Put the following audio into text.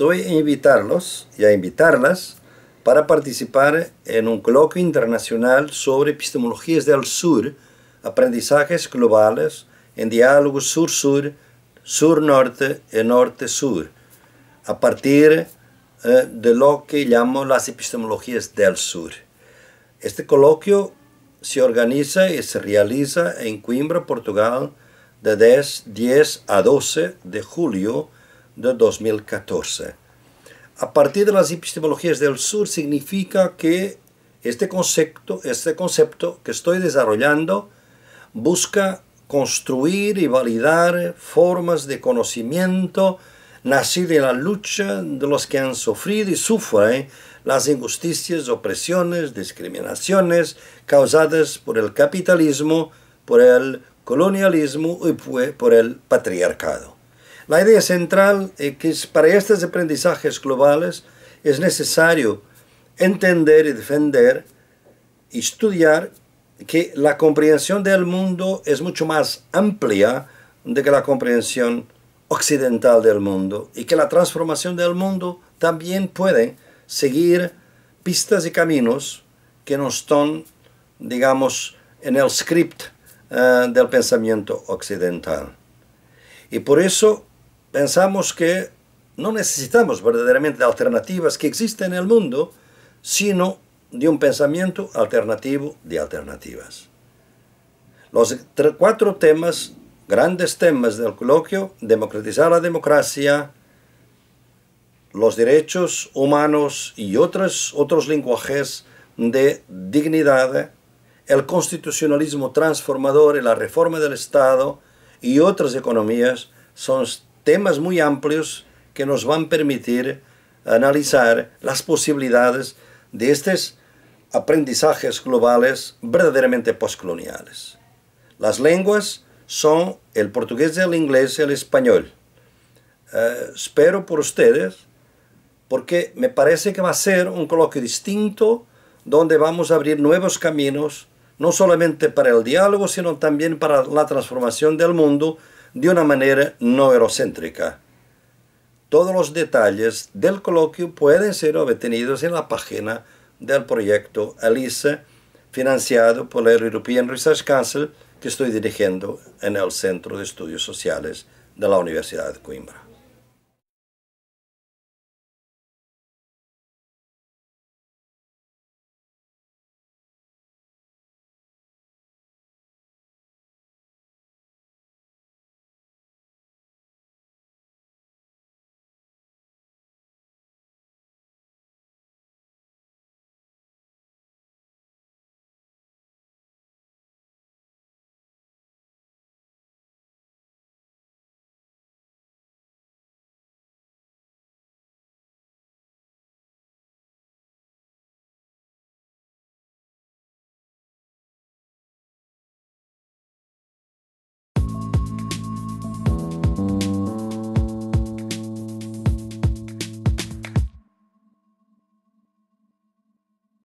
estoy a invitarlos y a invitarlas para participar en un coloquio internacional sobre epistemologías del sur, aprendizajes globales en diálogo sur-sur, sur-norte y norte-sur, a partir eh, de lo que llamo las epistemologías del sur. Este coloquio se organiza y se realiza en Coimbra, Portugal, de 10, 10 a 12 de julio de 2014. A partir de las epistemologías del sur significa que este concepto, este concepto que estoy desarrollando busca construir y validar formas de conocimiento nacidas en la lucha de los que han sufrido y sufren las injusticias, opresiones, discriminaciones causadas por el capitalismo, por el colonialismo y por el patriarcado. La idea central es que para estos aprendizajes globales es necesario entender y defender y estudiar que la comprensión del mundo es mucho más amplia de que la comprensión occidental del mundo y que la transformación del mundo también puede seguir pistas y caminos que no están, digamos, en el script eh, del pensamiento occidental. Y por eso pensamos que no necesitamos verdaderamente alternativas que existen en el mundo, sino de un pensamiento alternativo de alternativas. Los cuatro temas, grandes temas del coloquio, democratizar la democracia, los derechos humanos y otros, otros lenguajes de dignidad, el constitucionalismo transformador y la reforma del Estado y otras economías son temas muy amplios que nos van a permitir analizar las posibilidades de estos aprendizajes globales verdaderamente postcoloniales. Las lenguas son el portugués, el inglés y el español. Eh, espero por ustedes, porque me parece que va a ser un coloquio distinto donde vamos a abrir nuevos caminos, no solamente para el diálogo, sino también para la transformación del mundo de una manera no eurocéntrica. Todos los detalles del coloquio pueden ser obtenidos en la página del proyecto Alice, financiado por el European Research Council que estoy dirigiendo en el Centro de Estudios Sociales de la Universidad de Coimbra.